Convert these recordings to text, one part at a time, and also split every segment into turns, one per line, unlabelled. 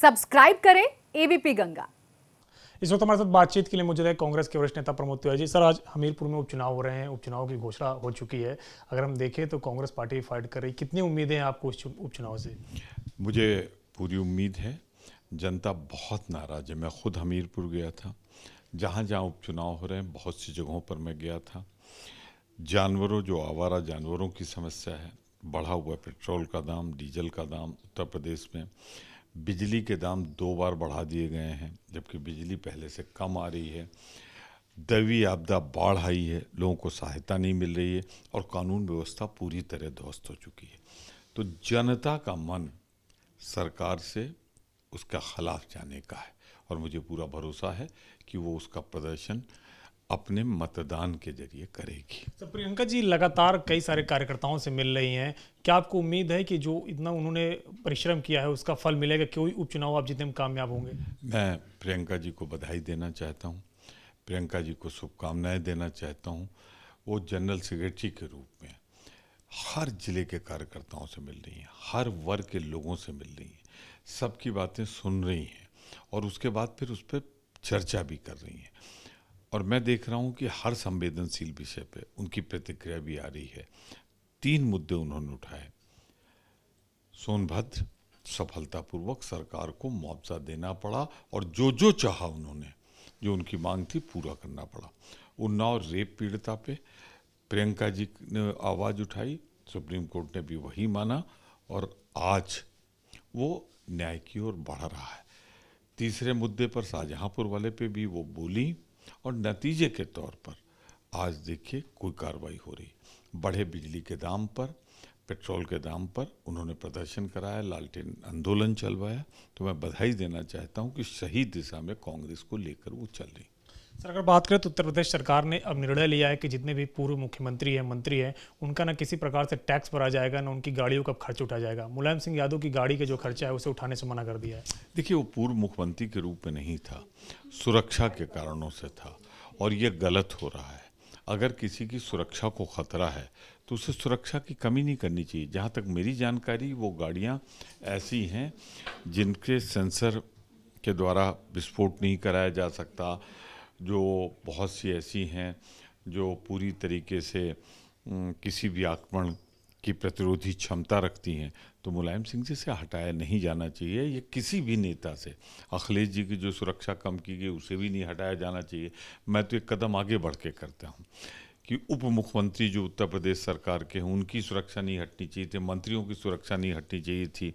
subscribe करें ABP Ganga इस वक्त हमारे साथ बातचीत के लिए मुझे कांग्रेस के वरिष्ठ नेता प्रमोद तिवारी सर आज हमीरपुर में उपचुनाव हो रहे हैं उपचुनाव की घोषणा हो चुकी है अगर हम देखें तो कांग्रेस पार्टी फाइट कर रही कितनी उम्मीदें हैं आपको उपचुनाव से
मुझे पूरी उम्मीद है जनता बहुत नाराज है मैं खुद हमीरपुर गया था जहाँ जहाँ उपचुनाव हो रहे हैं बहुत सी जगहों पर मैं गया था जानवरों जो आवारा जानवरों की समस्या है बढ़ा हुआ पेट्रोल का दाम डीजल का दाम उत्तर प्रदेश में बिजली के दाम दो बार बढ़ा दिए गए हैं जबकि बिजली पहले से कम आ रही है दैवी आपदा बाढ़ आई है लोगों को सहायता नहीं मिल रही है और कानून व्यवस्था पूरी तरह ध्वस्त हो चुकी है तो जनता का मन सरकार से उसका खिलाफ जाने का है और मुझे पूरा भरोसा है कि वो उसका प्रदर्शन अपने मतदान के जरिए करेगी तो
प्रियंका जी लगातार कई सारे कार्यकर्ताओं से मिल रही हैं क्या आपको उम्मीद है कि जो इतना उन्होंने परिश्रम किया है उसका फल मिलेगा कोई उपचुनाव आप जितने में कामयाब होंगे
मैं प्रियंका जी को बधाई देना चाहता हूँ प्रियंका जी को शुभकामनाएँ देना चाहता हूँ वो जनरल सेक्रेटरी के रूप में हर जिले के कार्यकर्ताओं से मिल रही हैं हर वर्ग के लोगों से मिल रही हैं सबकी बातें सुन रही हैं और उसके बाद फिर उस पर चर्चा भी कर रही हैं और मैं देख रहा हूँ कि हर संवेदनशील विषय पे उनकी प्रतिक्रिया भी आ रही है तीन मुद्दे उन्होंने उठाए सोनभद्र सफलतापूर्वक सरकार को मुआवजा देना पड़ा और जो जो चाहा उन्होंने जो उनकी मांग थी पूरा करना पड़ा उन्नाव रेप पीड़िता पे प्रियंका जी ने आवाज़ उठाई सुप्रीम कोर्ट ने भी वही माना और आज वो न्याय की ओर बढ़ रहा है तीसरे मुद्दे पर शाहजहाँपुर वाले पे भी वो बोली और नतीजे के तौर पर आज देखिए कोई कार्रवाई हो रही बढ़े बिजली के दाम पर पेट्रोल के दाम पर उन्होंने प्रदर्शन कराया लालटेन आंदोलन चलवाया तो मैं बधाई देना चाहता हूँ कि सही दिशा में कांग्रेस को लेकर वो चल रही
सर अगर बात करें तो उत्तर प्रदेश सरकार ने अब निर्णय लिया है कि जितने भी पूर्व मुख्यमंत्री हैं मंत्री हैं उनका ना किसी प्रकार से टैक्स भरा जाएगा ना उनकी गाड़ियों का खर्च उठा जाएगा मुलायम सिंह यादव की गाड़ी का जो खर्चा है उसे उठाने से मना कर दिया है
देखिए वो पूर्व मुख्यमंत्री के रूप में नहीं था सुरक्षा के कारणों से था और ये गलत हो रहा है अगर किसी की सुरक्षा को खतरा है तो उसे सुरक्षा की कमी नहीं करनी चाहिए जहाँ तक मेरी जानकारी वो गाड़ियाँ ऐसी हैं जिनके सेंसर के द्वारा विस्फोट नहीं कराया जा सकता जो बहुत सी ऐसी हैं जो पूरी तरीके से किसी भी आक्रमण की प्रतिरोधी क्षमता रखती हैं तो मुलायम सिंह जी से हटाया नहीं जाना चाहिए ये किसी भी नेता से अखिलेश जी की जो सुरक्षा कम की गई उसे भी नहीं हटाया जाना चाहिए मैं तो एक कदम आगे बढ़ के करता हूँ कि उप मुख्यमंत्री जो उत्तर प्रदेश सरकार के हैं उनकी सुरक्षा नहीं हटनी चाहिए थी मंत्रियों की सुरक्षा नहीं हटनी चाहिए थी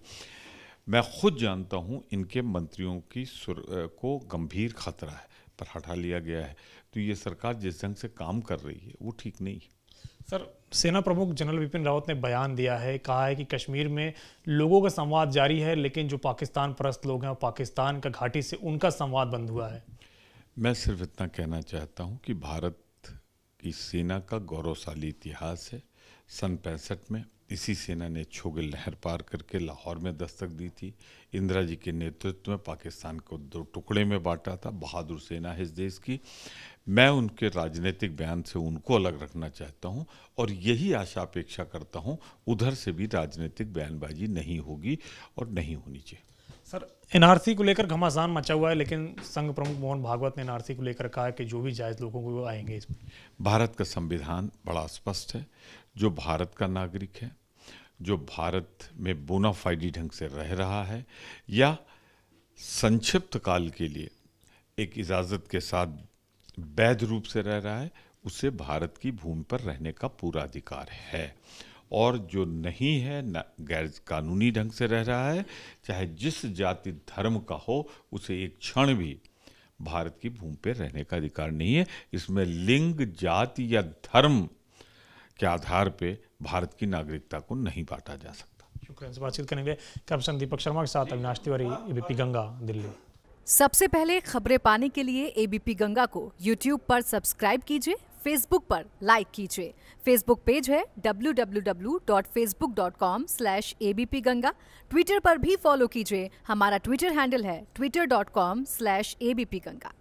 मैं खुद जानता हूँ इनके मंत्रियों की सुर को गंभीर खतरा है पर हटा लिया गया है तो ये सरकार जिस ढंग से काम कर रही है वो ठीक नहीं है सर सेना प्रमुख जनरल बिपिन
रावत ने बयान दिया है कहा है कि कश्मीर में लोगों का संवाद जारी है लेकिन जो पाकिस्तान परस्त लोग हैं पाकिस्तान का घाटी से उनका संवाद बंद हुआ है
मैं सिर्फ इतना कहना चाहता हूँ कि भारत की सेना का गौरवशाली इतिहास है सन पैंसठ में इसी सेना ने छोगे लहर पार करके लाहौर में दस्तक दी थी इंदिरा जी के नेतृत्व में पाकिस्तान को दो टुकड़े में बांटा था बहादुर सेना है इस देश की मैं उनके राजनीतिक बयान से उनको अलग रखना चाहता हूं और यही आशा अपेक्षा करता हूं उधर से भी राजनीतिक बयानबाजी नहीं होगी और नहीं होनी चाहिए
सर एनआरसी को लेकर घमासान मचा हुआ है लेकिन संघ प्रमुख मोहन भागवत ने एनआरसी को लेकर कहा कि जो भी जायज़ लोगों को आएंगे इसमें
भारत का संविधान बड़ा स्पष्ट है जो भारत का नागरिक है जो भारत में बोनाफाइडी ढंग से रह रहा है या संक्षिप्त काल के लिए एक इजाज़त के साथ वैध रूप से रह रहा है उसे भारत की भूमि पर रहने का पूरा अधिकार है और जो नहीं है न गैर कानूनी ढंग से रह रहा है चाहे जिस जाति धर्म का हो उसे एक क्षण भी भारत की भूमि पर रहने का अधिकार नहीं है इसमें लिंग जाति या धर्म के आधार पे भारत की नागरिकता को नहीं बांटा जा सकता
शुक्रिया बातचीत करेंगे कैप्टन दीपक शर्मा के साथ अविनाश तिवारी एबीपी गंगा दिल्ली सबसे पहले खबरें पाने के लिए एबीपी गंगा को यूट्यूब पर सब्सक्राइब कीजिए फेसबुक पर लाइक कीजिए फेसबुक पेज है www.facebook.com/abpganga ट्विटर पर भी फॉलो कीजिए हमारा ट्विटर हैंडल है twitter.com/abpganga